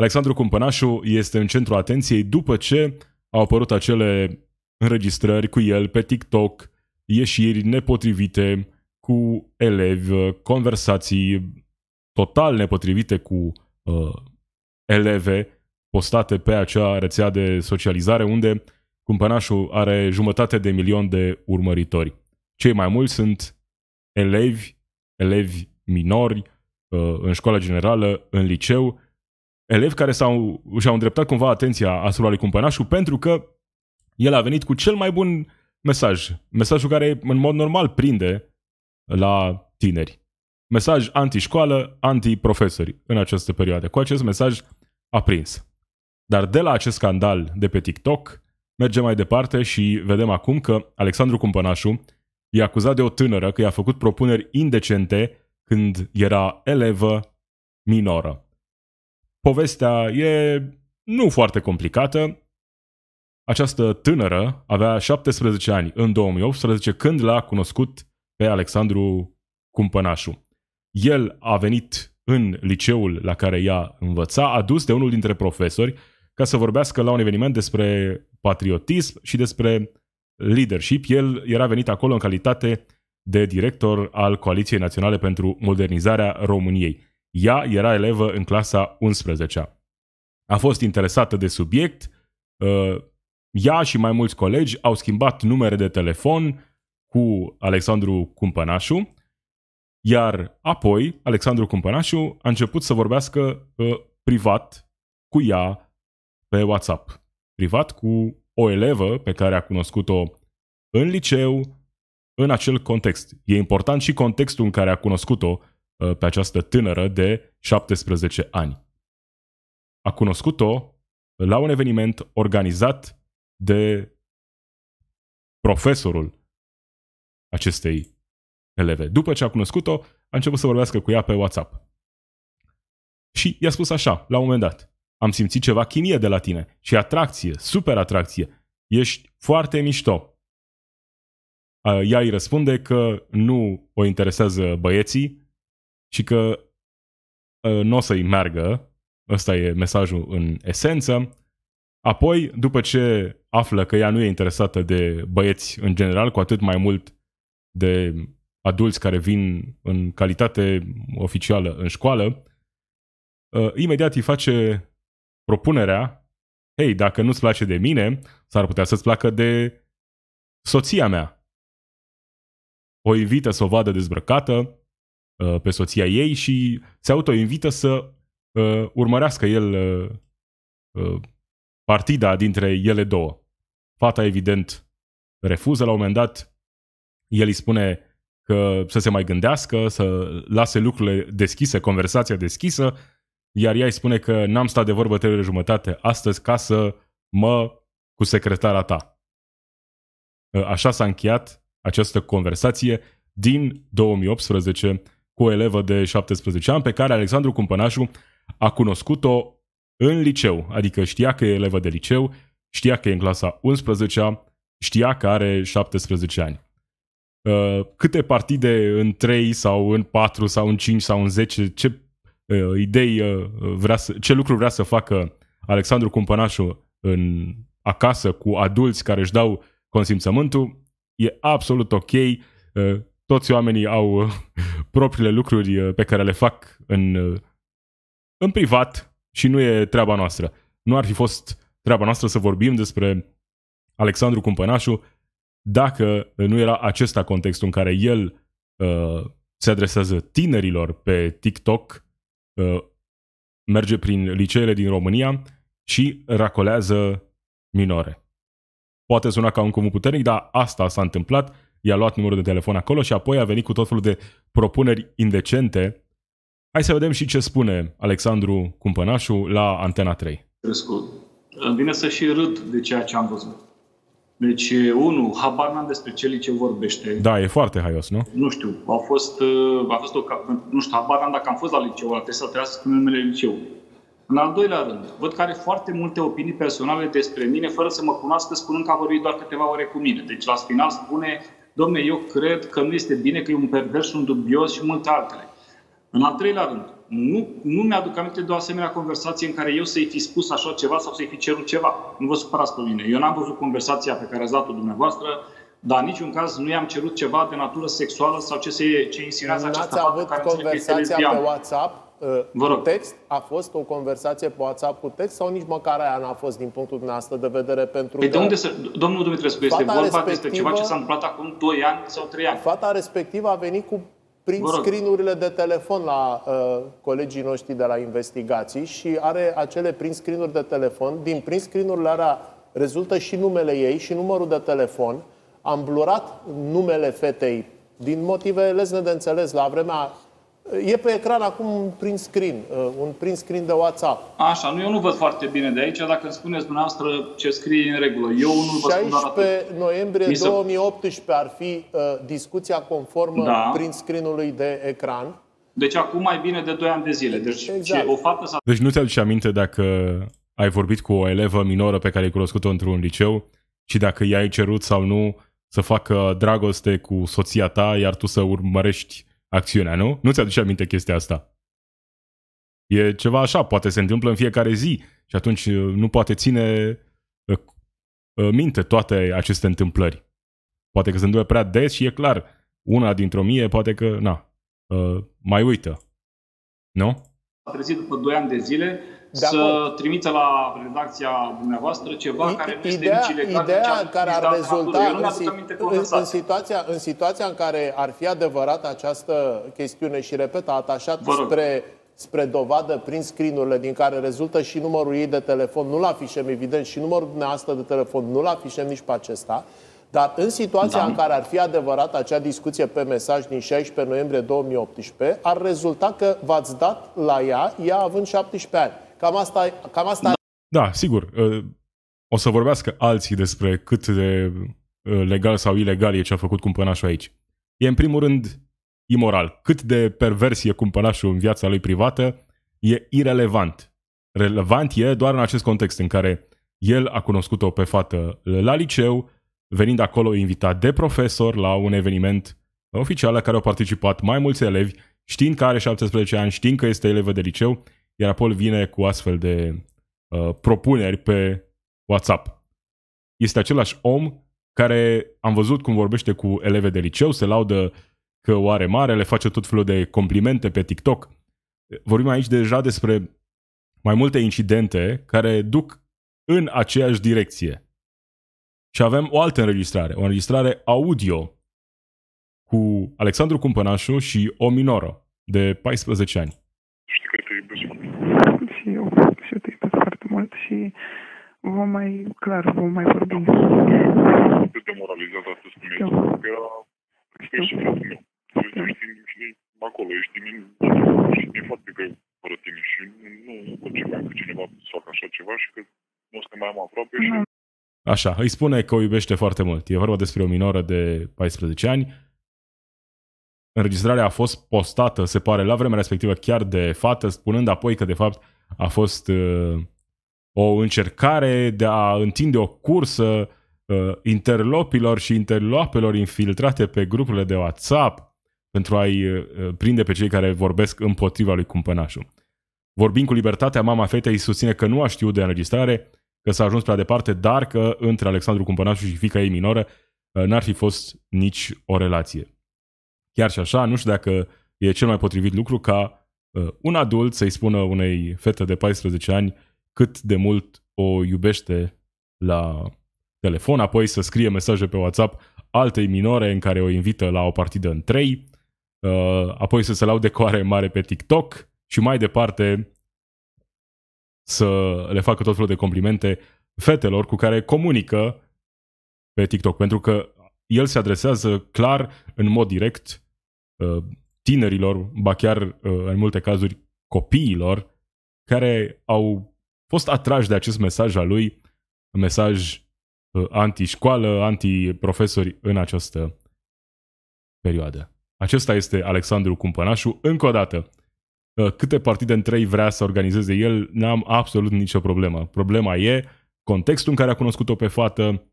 Alexandru Cumpănașu este în centru atenției după ce au apărut acele înregistrări cu el pe TikTok, ieșiri nepotrivite cu elevi, conversații total nepotrivite cu uh, eleve postate pe acea rețea de socializare unde Cumpănașu are jumătate de milion de urmăritori. Cei mai mulți sunt elevi, elevi minori, uh, în școala generală, în liceu elevi care s-au, și-au îndreptat cumva atenția asupra lui Cumpănașu pentru că el a venit cu cel mai bun mesaj. Mesajul care în mod normal prinde la tineri. Mesaj anti-școală, anti-profesori în această perioadă. Cu acest mesaj a prins. Dar de la acest scandal de pe TikTok, mergem mai departe și vedem acum că Alexandru Cumpănașu e acuzat de o tânără că i-a făcut propuneri indecente când era elevă minoră. Povestea e nu foarte complicată. Această tânără avea 17 ani în 2018 când l-a cunoscut pe Alexandru Cumpănașu. El a venit în liceul la care ea învăța, adus de unul dintre profesori, ca să vorbească la un eveniment despre patriotism și despre leadership. El era venit acolo în calitate de director al Coaliției Naționale pentru Modernizarea României. Ea era elevă în clasa 11-a. A fost interesată de subiect, uh, ea și mai mulți colegi au schimbat numere de telefon cu Alexandru Cumpănașu, iar apoi Alexandru Cumpănașu a început să vorbească uh, privat cu ea pe WhatsApp. Privat cu o elevă pe care a cunoscut-o în liceu, în acel context. E important și contextul în care a cunoscut-o Uh, pe această tânără de 17 ani. A cunoscut-o la un eveniment organizat de profesorul acestei eleve. După ce a cunoscut-o, a început să vorbească cu ea pe WhatsApp. Și i-a spus așa, la un moment dat, am simțit ceva chimie de la tine și atracție, super atracție. Ești foarte mișto. Uh, ea îi răspunde că nu o interesează băieții, și că uh, nu o să-i meargă, ăsta e mesajul în esență. Apoi, după ce află că ea nu e interesată de băieți în general, cu atât mai mult de adulți care vin în calitate oficială în școală, uh, imediat îi face propunerea, hei, dacă nu-ți place de mine, s-ar putea să-ți placă de soția mea. O invită să o vadă dezbrăcată, Uh, pe soția ei și se autoinvită să uh, urmărească el uh, uh, partida dintre ele două. Fata, evident, refuză. La un moment dat, el îi spune că să se mai gândească, să lase lucrurile deschise, conversația deschisă, iar ea îi spune că n-am stat de vorbă trei jumătate astăzi ca să mă cu secretara ta. Uh, așa s-a încheiat această conversație din 2018 cu o elevă de 17 ani pe care Alexandru Cumpănașu a cunoscut-o în liceu, adică știa că e elevă de liceu, știa că e în clasa 11 a știa că are 17 ani. Uh, câte partide în 3 sau în 4 sau în 5 sau în 10, ce uh, idei uh, vrea să, ce lucru vrea să facă Alexandru Cumpănașu în acasă cu adulți care își dau consimțământul, e absolut ok toți oamenii au uh, propriile lucruri uh, pe care le fac în, uh, în privat și nu e treaba noastră. Nu ar fi fost treaba noastră să vorbim despre Alexandru Cumpănașu dacă nu era acesta contextul în care el uh, se adresează tinerilor pe TikTok, uh, merge prin liceele din România și racolează minore. Poate suna ca un cuvânt puternic, dar asta s-a întâmplat i-a luat numărul de telefon acolo și apoi a venit cu tot felul de propuneri indecente. Hai să vedem și ce spune Alexandru Cumpănașu la Antena 3. Crescut. Îmi vine să și râd de ceea ce am văzut. Deci, unul, habar n-am despre ce liceu vorbește. Da, e foarte haios, nu? Nu știu, a fost, a fost o, nu știu, habar n-am dacă am fost la liceu, ăla, trebuie să trebuiască să spun numele liceu. În al doilea rând, văd că are foarte multe opinii personale despre mine, fără să mă cunoască, spunând că a vorbit doar câteva ore cu mine. Deci, la final spune domne, eu cred că nu este bine, că e un pervers, un dubios și multe altele. În al treilea rând, nu, nu mi-aduc aminte de o asemenea conversație în care eu să-i fi spus așa ceva sau să-i fi cerut ceva. Nu vă supărați pe mine. Eu n-am văzut conversația pe care ați dat-o dumneavoastră, dar în niciun caz nu i-am cerut ceva de natură sexuală sau ce, se, ce insinuează această fată care conversația pe WhatsApp? rog. text? A fost o conversație pe WhatsApp cu text sau nici măcar aia n-a fost din punctul dumneavoastră de vedere? Pentru păi că de unde se, domnul Dumitrescu, este vorba despre ceva ce s-a întâmplat acum 2 ani sau 3 ani. Fata respectivă a venit cu prin screen-urile de telefon la uh, colegii noștri de la investigații și are acele prin screen-uri de telefon. Din prin screen-urile alea rezultă și numele ei și numărul de telefon. Am blurat numele fetei din motive lezne de înțeles. La vremea E pe ecran acum un print screen, uh, un print screen de WhatsApp. Așa, nu, eu nu văd foarte bine de aici, dacă îmi spuneți dumneavoastră ce scrie în regulă. Eu nu vă spun doar pe noiembrie se... 2018 ar fi uh, discuția conformă uh, da. print screen-ului de ecran. Deci acum mai bine de 2 ani de zile. Deci exact. ce, o fată s-a... Deci nu te aduci aminte dacă ai vorbit cu o elevă minoră pe care ai cunoscut-o într-un liceu și dacă i-ai cerut sau nu să facă dragoste cu soția ta, iar tu să urmărești acțiunea, nu? Nu ți-aduce aminte chestia asta. E ceva așa, poate se întâmplă în fiecare zi și atunci uh, nu poate ține uh, uh, minte toate aceste întâmplări. Poate că se întâmplă prea des și e clar, una dintr-o mie poate că, na, mai uită. Nu? A trezit după 2 ani de zile de să acolo. trimită la redacția dumneavoastră ceva I, care nu ideea, este nici legal, Ideea nici care ar rezulta în, si, în, în, situația, în situația în care ar fi adevărată această chestiune și, repet, a atașat spre spre dovadă prin screen din care rezultă și numărul ei de telefon, nu-l afișăm evident, și numărul dumneavoastră de telefon, nu-l afișăm nici pe acesta, dar în situația da. în care ar fi adevărată acea discuție pe mesaj din 16 noiembrie 2018, ar rezulta că v-ați dat la ea, ea având 17 ani. Cam asta, cam asta da, sigur. Ă, o să vorbească alții despre cât de ă, legal sau ilegal e ce a făcut cumpănașul aici. E în primul rând imoral. Cât de pervers e cumpănașul în viața lui privată e irelevant. Relevant e doar în acest context în care el a cunoscut-o pe fată la liceu, venind acolo invitat de profesor la un eveniment oficial la care au participat mai mulți elevi, știind că are 17 ani, știind că este elevă de liceu iar Apple vine cu astfel de uh, propuneri pe WhatsApp. Este același om care am văzut cum vorbește cu eleve de liceu, se laudă că o are mare, le face tot felul de complimente pe TikTok. Vorbim aici deja despre mai multe incidente care duc în aceeași direcție. Și avem o altă înregistrare, o înregistrare audio cu Alexandru Cumpănașu și o minoră de 14 ani. Știi că te iubesc și eu și eu te iubesc foarte mult și vom mai, clar, vom mai vorbi. Cât de moralizat asta spuneți, că știu și fratele meu. Știu. Ești deci, acolo, ești din și e foarte greu fără tine și nu concepeam că cineva să facă așa ceva și că nu suntem mai am aproape și... Așa, îi spune că o iubește foarte mult. E vorba despre o minoră de 14 ani. Înregistrarea a fost postată, se pare, la vremea respectivă chiar de fată, spunând apoi că, de fapt, a fost uh, o încercare de a întinde o cursă uh, interlopilor și interlopelor infiltrate pe grupurile de WhatsApp pentru a-i uh, prinde pe cei care vorbesc împotriva lui cumpănașul. Vorbind cu libertatea, mama fetei susține că nu a știut de înregistrare, că s-a ajuns prea departe, dar că între Alexandru Cumpănașu și fica ei minoră uh, n-ar fi fost nici o relație. Chiar și așa, nu știu dacă e cel mai potrivit lucru ca Uh, un adult să-i spună unei fete de 14 ani cât de mult o iubește la telefon, apoi să scrie mesaje pe WhatsApp altei minore în care o invită la o partidă în 3, uh, apoi să se laude cu are mare pe TikTok și mai departe să le facă tot felul de complimente fetelor cu care comunică pe TikTok, pentru că el se adresează clar, în mod direct, uh, tinerilor, ba chiar uh, în multe cazuri copiilor, care au fost atrași de acest mesaj al lui, un mesaj uh, anti-școală, anti-profesori în această perioadă. Acesta este Alexandru Cumpănașu. Încă o dată, uh, câte partide în trei vrea să organizeze el, n-am absolut nicio problemă. Problema e contextul în care a cunoscut-o pe fată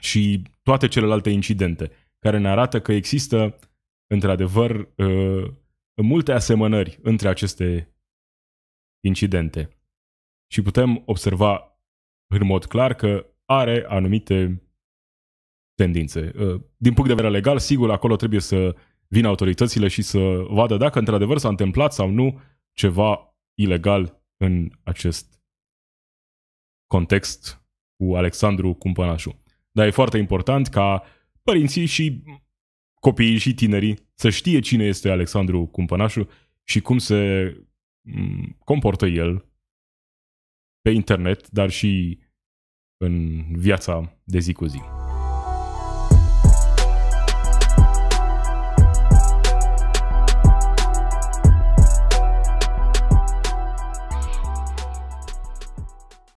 și toate celelalte incidente care ne arată că există într-adevăr, uh, multe asemănări între aceste incidente. Și putem observa în mod clar că are anumite tendințe. Uh, din punct de vedere legal, sigur, acolo trebuie să vină autoritățile și să vadă dacă într-adevăr s-a întâmplat sau nu ceva ilegal în acest context cu Alexandru Cumpănașu. Dar e foarte important ca părinții și copiii și tinerii să știe cine este Alexandru Cumpănașu și cum se comportă el pe internet, dar și în viața de zi cu zi.